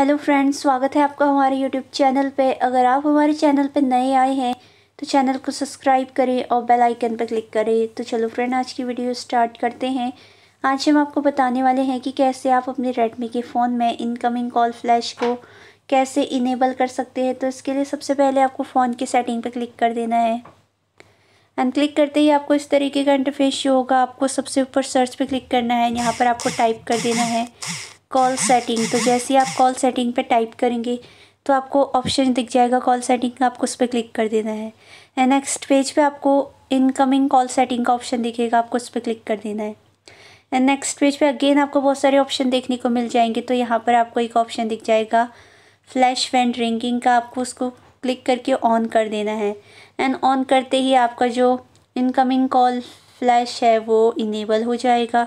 hello friends स्वागत है आपका हमारे यूट्यूब चैनल पे अगर आप हमारे चैनल पे नए आए हैं तो चैनल को सब्सक्राइब करें और बेल आइकन पर क्लिक करें तो चलो फ्रेंड आज की वीडियो स्टार्ट करते हैं आज हम आपको बताने वाले हैं कि कैसे आप अपने रेडमी के फ़ोन में इनकमिंग कॉल फ्लैश को कैसे इनेबल कर सकते हैं तो इसके लिए सबसे पहले आपको फ़ोन की सेटिंग पर क्लिक कर देना है एंड क्लिक करते ही आपको इस तरीके का इंटरफेस शो होगा आपको सबसे ऊपर सर्च पर क्लिक करना है यहाँ पर आपको टाइप कर देना है कॉल सेटिंग तो जैसे आप कॉल सेटिंग पे टाइप करेंगे तो आपको ऑप्शन दिख जाएगा कॉल सेटिंग का आपको उस पर क्लिक कर देना है एंड नेक्स्ट पेज पे आपको इनकमिंग कॉल सेटिंग का ऑप्शन दिखेगा आपको उस पर क्लिक कर देना है एंड नेक्स्ट पेज पे अगेन आपको बहुत सारे ऑप्शन देखने को मिल जाएंगे तो यहाँ पर आपको एक ऑप्शन दिख जाएगा फ्लैश वैंड रिंगिंग का आपको उसको क्लिक करके ऑन कर देना है एंड ऑन करते ही आपका जो इनकमिंग कॉल फ्लैश है वो इनेबल हो जाएगा